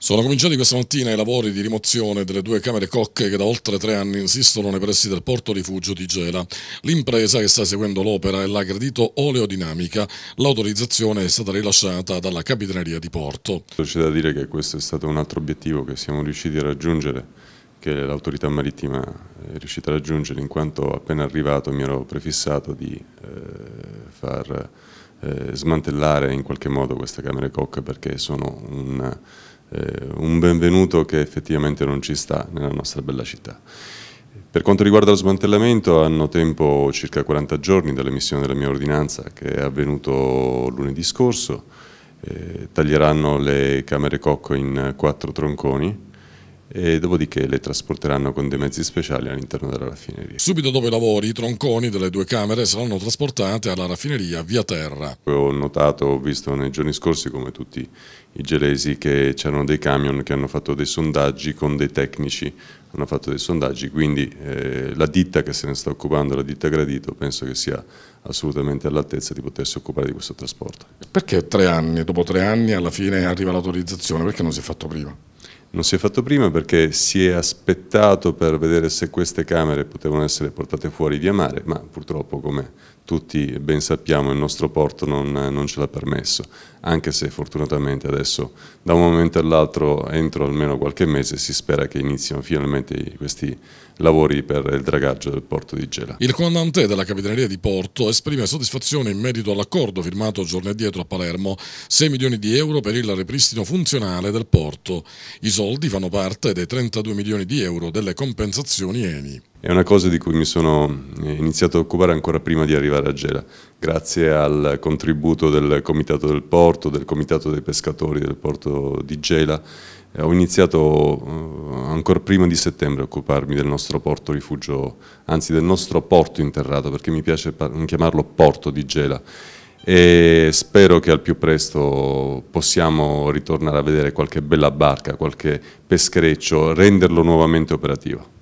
Sono cominciati questa mattina i lavori di rimozione delle due camere cocche che da oltre tre anni insistono nei pressi del porto rifugio di Gela. L'impresa che sta seguendo l'opera è l'aggredito Oleodinamica. L'autorizzazione è stata rilasciata dalla Capitaneria di Porto. C'è da dire che questo è stato un altro obiettivo che siamo riusciti a raggiungere, che l'autorità marittima è riuscita a raggiungere, in quanto appena arrivato mi ero prefissato di eh, far eh, smantellare in qualche modo queste camere cocche perché sono un eh, un benvenuto che effettivamente non ci sta nella nostra bella città. Per quanto riguarda lo smantellamento hanno tempo circa 40 giorni dall'emissione della mia ordinanza che è avvenuto lunedì scorso, eh, taglieranno le camere cocco in quattro tronconi, e dopodiché le trasporteranno con dei mezzi speciali all'interno della raffineria. Subito dopo i lavori i tronconi delle due camere saranno trasportati alla raffineria via terra. Ho notato, ho visto nei giorni scorsi come tutti i gelesi che c'erano dei camion che hanno fatto dei sondaggi con dei tecnici, hanno fatto dei sondaggi, quindi eh, la ditta che se ne sta occupando, la ditta Gradito, penso che sia assolutamente all'altezza di potersi occupare di questo trasporto. Perché tre anni, dopo tre anni alla fine arriva l'autorizzazione, perché non si è fatto prima? Non si è fatto prima perché si è aspettato per vedere se queste camere potevano essere portate fuori via mare, ma purtroppo come tutti ben sappiamo il nostro porto non, non ce l'ha permesso, anche se fortunatamente adesso da un momento all'altro, entro almeno qualche mese, si spera che inizino finalmente questi lavori per il dragaggio del porto di Gela. Il comandante della Capitaneria di Porto esprime soddisfazione in merito all'accordo firmato giorni addietro a Palermo, 6 milioni di euro per il ripristino funzionale del porto. I soldi fanno parte dei 32 milioni di euro delle compensazioni ENI. È una cosa di cui mi sono eh, iniziato a occupare ancora prima di arrivare a Gela, grazie al contributo del Comitato del Porto, del Comitato dei Pescatori del Porto di Gela. Eh, ho iniziato eh, ancora prima di settembre a occuparmi del nostro porto rifugio, anzi del nostro porto interrato, perché mi piace chiamarlo porto di Gela e spero che al più presto possiamo ritornare a vedere qualche bella barca, qualche peschereccio, renderlo nuovamente operativo.